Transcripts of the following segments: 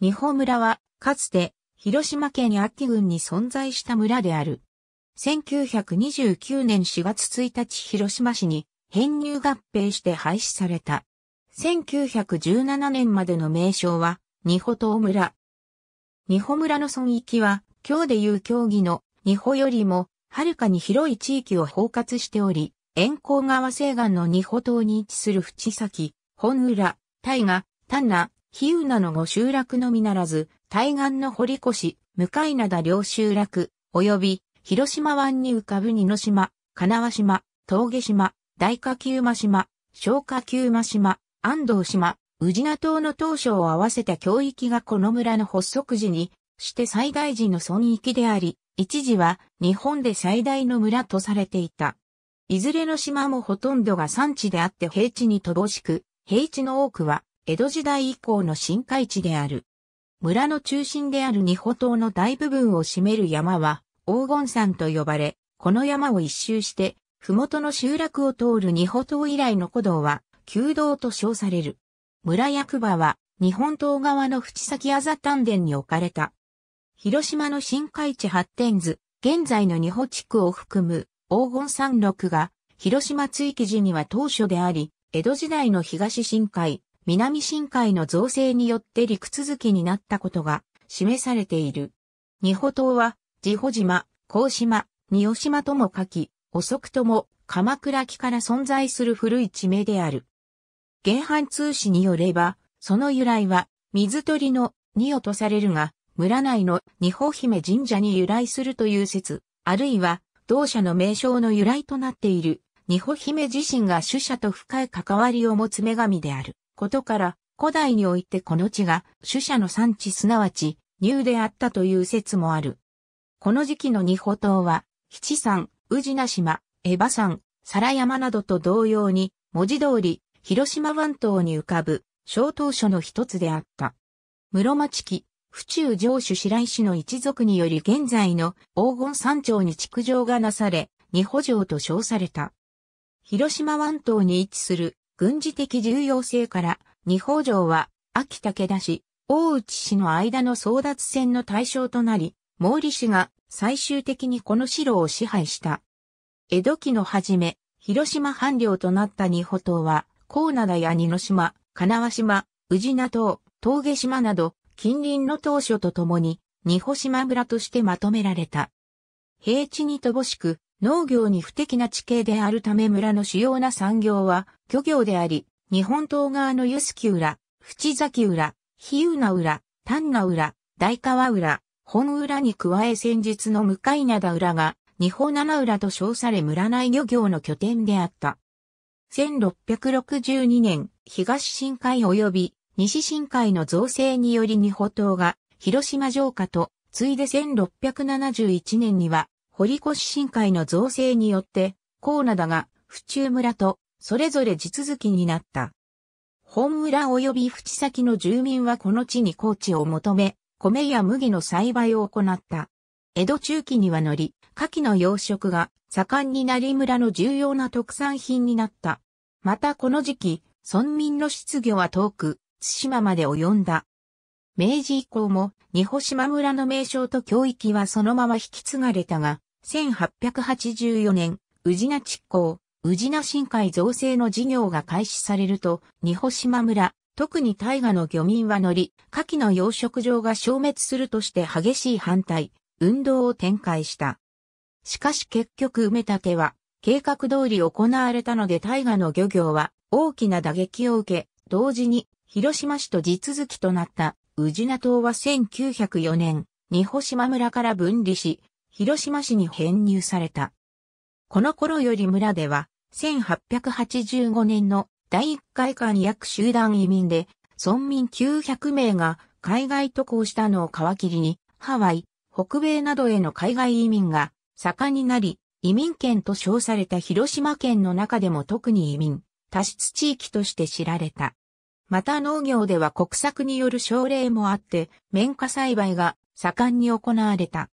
日本村は、かつて、広島県秋郡に存在した村である。1929年4月1日広島市に編入合併して廃止された。1917年までの名称は、仁保島村。仁保村の村域は、今日でいう競技の仁保よりも、はるかに広い地域を包括しており、沿江川西岸の仁保島に位置する淵崎、本浦、大河、丹那、キウナの後集落のみならず、対岸の堀越、向灘両集落、及び、広島湾に浮かぶ二の島、金輪島、峠島、大火球、馬島、小下球馬島、安藤島、宇品島の当初を合わせた教域がこの村の発足時に、して最大時の村域であり、一時は日本で最大の村とされていた。いずれの島もほとんどが山地であって平地に乏しく、平地の多くは江戸時代以降の深海地である。村の中心である二保島の大部分を占める山は黄金山と呼ばれ、この山を一周して、麓の集落を通る二保島以来の古道は、旧道と称される。村役場は、日本島側の淵先あざ丹田に置かれた。広島の深海地発展図、現在の二保地区を含む黄金山麓が、広島追記時には当初であり、江戸時代の東深海、南深海の造成によって陸続きになったことが示されている。二保島は、地保島、甲島、仁代島とも書き、遅くとも鎌倉期から存在する古い地名である。原版通史によれば、その由来は、水鳥の二代とされるが、村内の仁保姫神社に由来するという説、あるいは、同社の名称の由来となっている、仁保姫自身が主社と深い関わりを持つ女神である。ことから、古代においてこの地が主者の産地すなわち、乳であったという説もある。この時期の二保島は、七山、宇品島、江場山、皿山などと同様に、文字通り、広島湾島に浮かぶ、小島所の一つであった。室町期、府中城主白石の一族により現在の黄金山頂に築城がなされ、二保城と称された。広島湾島に位置する軍事的重要性から、二宝城は、秋武田氏、大内氏の間の争奪戦の対象となり、毛利氏が最終的にこの城を支配した。江戸期の初め、広島藩領となった二宝島は、高灘や二の島、金輪島、宇品島、峠島など、近隣の島所とともに、二宝島村としてまとめられた。平地に乏しく、農業に不適な地形であるため村の主要な産業は、漁業であり、日本東側の湯月浦、淵崎浦、日浦浦、丹那浦、大川浦、本浦に加え先日の向灘浦が、日本七浦と称され村内漁業の拠点であった。1662年、東深海及び西深海の造成により日本島が広島城下と、ついで1671年には、堀越深海の造成によって、高灘が府中村とそれぞれ地続きになった。本村及び淵先の住民はこの地に高地を求め、米や麦の栽培を行った。江戸中期にはのり、牡蠣の養殖が盛んになり村の重要な特産品になった。またこの時期、村民の失業は遠く、津島まで及んだ。明治以降も、二保島村の名称と教域はそのまま引き継がれたが、1884年、宇品地港、宇品深海造成の事業が開始されると、二保島村、特に大河の漁民は乗り、夏季の養殖場が消滅するとして激しい反対、運動を展開した。しかし結局埋め立ては、計画通り行われたので大河の漁業は大きな打撃を受け、同時に広島市と地続きとなった宇品島は1904年、二保島村から分離し、広島市に編入された。この頃より村では、1885年の第1回間約集団移民で、村民900名が海外渡航したのを皮切りに、ハワイ、北米などへの海外移民が盛んになり、移民権と称された広島県の中でも特に移民、多湿地域として知られた。また農業では国策による奨励もあって、綿花栽培が盛んに行われた。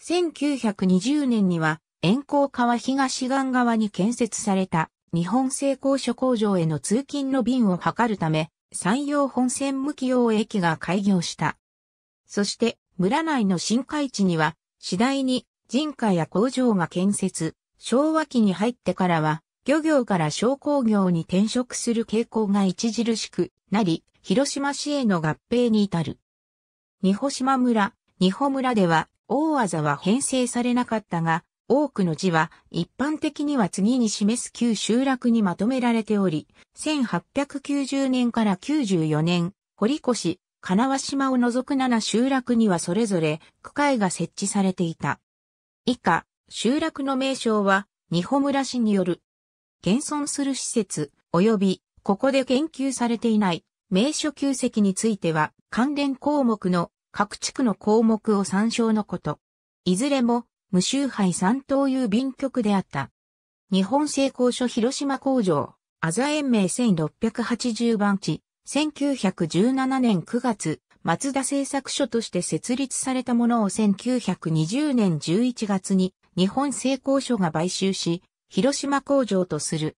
1920年には遠光川東岸側に建設された日本製鋼所工場への通勤の便を図るため、山陽本線向き用駅が開業した。そして、村内の新海地には、次第に人家や工場が建設、昭和期に入ってからは、漁業から商工業に転職する傾向が著しくなり、広島市への合併に至る。二保島村、二保村では、大技は編成されなかったが、多くの字は一般的には次に示す旧集落にまとめられており、1890年から94年、堀越、金和島を除く7集落にはそれぞれ区会が設置されていた。以下、集落の名称は、日本村市による、現存する施設、及び、ここで研究されていない、名所旧跡については、関連項目の各地区の項目を参照のこと。いずれも、無周杯三等郵便局であった。日本製鋼所広島工場、アザ延命1680番地、1917年9月、松田製作所として設立されたものを1920年11月に日本製鋼所が買収し、広島工場とする。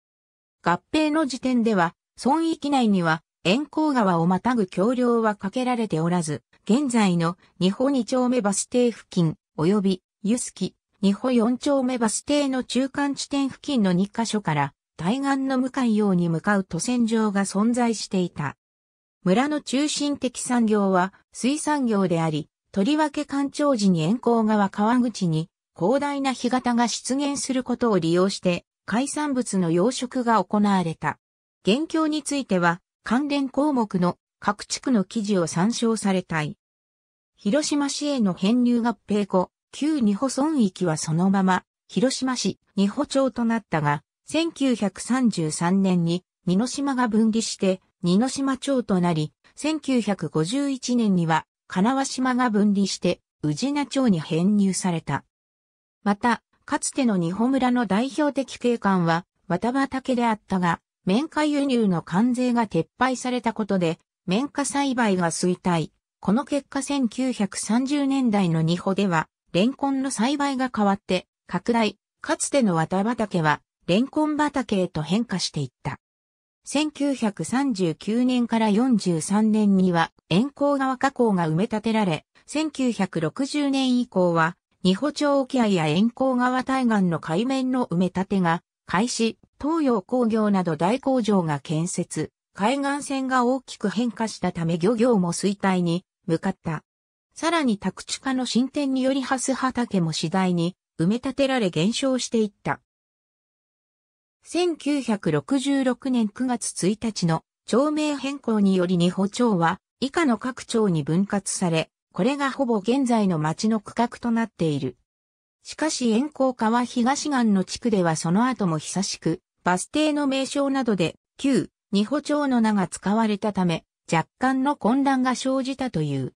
合併の時点では、村域内には、沿江川をまたぐ橋梁はかけられておらず、現在の日本二丁目バス停付近、及びスキ、二保四丁目バス停の中間地点付近の2カ所から、対岸の向かいように向かう都線場が存在していた。村の中心的産業は水産業であり、とりわけ干潮時に沿江川川口に広大な干潟が出現することを利用して海産物の養殖が行われた。現況については関連項目の各地区の記事を参照されたい。広島市への編入合併後、旧二保村域はそのまま、広島市二保町となったが、1933年に二の島が分離して二の島町となり、1951年には金輪島が分離して宇品町に編入された。また、かつての二保村の代表的景観は綿畑であったが、綿花輸入の関税が撤廃されたことで、綿花栽培が衰退。この結果1930年代の二保では、レンコンの栽培が変わって、拡大、かつての綿畑は、レンコン畑へと変化していった。1939年から43年には、沿江川河口が埋め立てられ、1960年以降は、二保町沖合や沿江川対岸の海面の埋め立てが開始、東洋工業など大工場が建設、海岸線が大きく変化したため漁業も衰退に向かった。さらに宅地化の進展によりハス畑も次第に埋め立てられ減少していった。1966年9月1日の町名変更により二保町は以下の各町に分割され、これがほぼ現在の町の区画となっている。しかし遠行川東岸の地区ではその後も久しく、バス停の名称などで旧二保町の名が使われたため、若干の混乱が生じたという。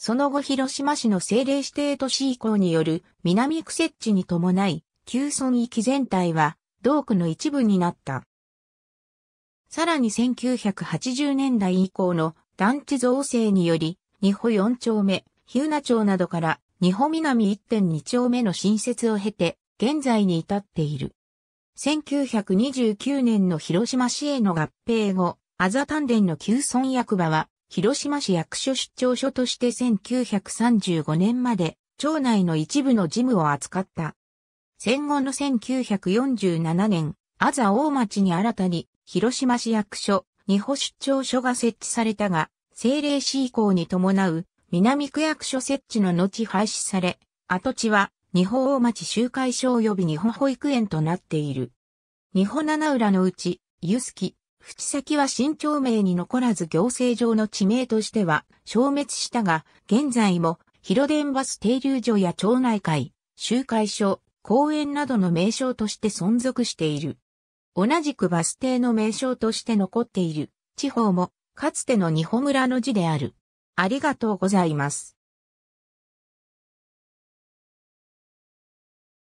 その後広島市の政令指定都市移行による南区設置に伴い、旧村域全体は同区の一部になった。さらに1980年代以降の団地造成により、日本四丁目、日向町などから日本南1.2丁目の新設を経て、現在に至っている。1929年の広島市への合併後、アザ丹田の旧村役場は広島市役所出張所として1935年まで、町内の一部の事務を扱った。戦後の1947年、麻ざ大町に新たに、広島市役所、二保出張所が設置されたが、政令市以降に伴う、南区役所設置の後廃止され、跡地は、日本大町集会所及び日本保育園となっている。日本七浦のうち、ゆすき、淵先は新町名に残らず行政上の地名としては消滅したが、現在も広電バス停留所や町内会、集会所、公園などの名称として存続している。同じくバス停の名称として残っている地方も、かつての二本村の字である。ありがとうございます。